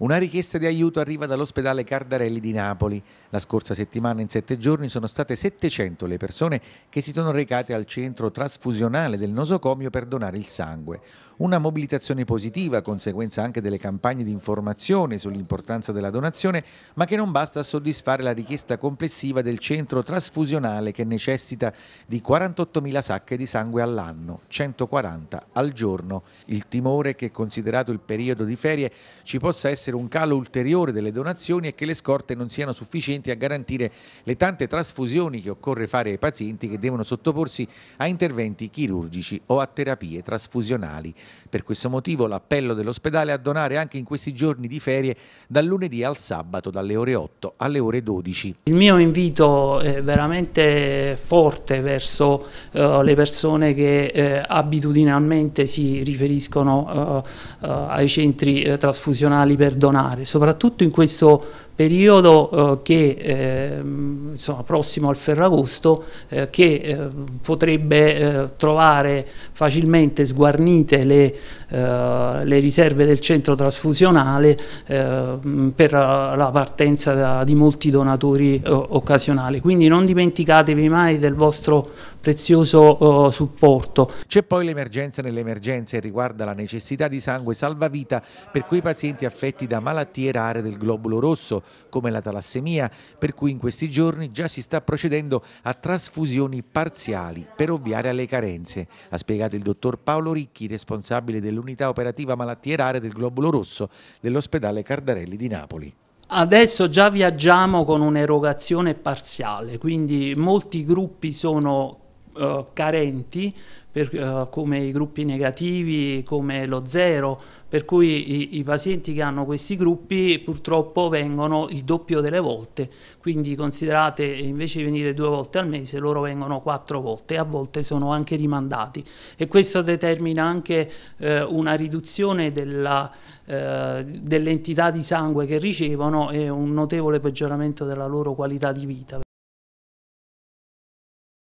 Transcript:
Una richiesta di aiuto arriva dall'ospedale Cardarelli di Napoli. La scorsa settimana in sette giorni sono state 700 le persone che si sono recate al centro trasfusionale del nosocomio per donare il sangue. Una mobilitazione positiva, conseguenza anche delle campagne di informazione sull'importanza della donazione, ma che non basta a soddisfare la richiesta complessiva del centro trasfusionale che necessita di 48.000 sacche di sangue all'anno, 140 al giorno. Il timore che considerato il periodo di ferie ci possa essere essere un calo ulteriore delle donazioni e che le scorte non siano sufficienti a garantire le tante trasfusioni che occorre fare ai pazienti che devono sottoporsi a interventi chirurgici o a terapie trasfusionali. Per questo motivo l'appello dell'ospedale è a donare anche in questi giorni di ferie dal lunedì al sabato dalle ore 8 alle ore 12. Il mio invito è veramente forte verso uh, le persone che uh, abitudinalmente si riferiscono uh, ai centri trasfusionali per perdonare, soprattutto in questo periodo eh, che, eh, insomma, prossimo al Ferragosto eh, che eh, potrebbe eh, trovare facilmente sguarnite le, eh, le, riserve del centro trasfusionale per la partenza da, di molti donatori occasionali. Quindi non dimenticatevi mai del vostro prezioso supporto. C'è poi l'emergenza nelle emergenze riguarda la necessità di sangue salvavita per quei pazienti affetti da malattie rare del globulo rosso come la talassemia, per cui in questi giorni già si sta procedendo a trasfusioni parziali per ovviare alle carenze, ha spiegato il dottor Paolo Ricchi, responsabile dell'unità operativa malattie rare del globulo rosso dell'ospedale Cardarelli di Napoli. Adesso già viaggiamo con un'erogazione parziale, quindi molti gruppi sono eh, carenti per, uh, come i gruppi negativi, come lo zero, per cui i, i, pazienti che hanno questi gruppi purtroppo vengono il doppio delle volte, quindi considerate invece di venire due volte al mese loro vengono quattro volte a volte sono anche rimandati e questo determina anche eh, una riduzione eh, dell'entità eh, dell di sangue che ricevono e un notevole peggioramento della loro qualità di vita.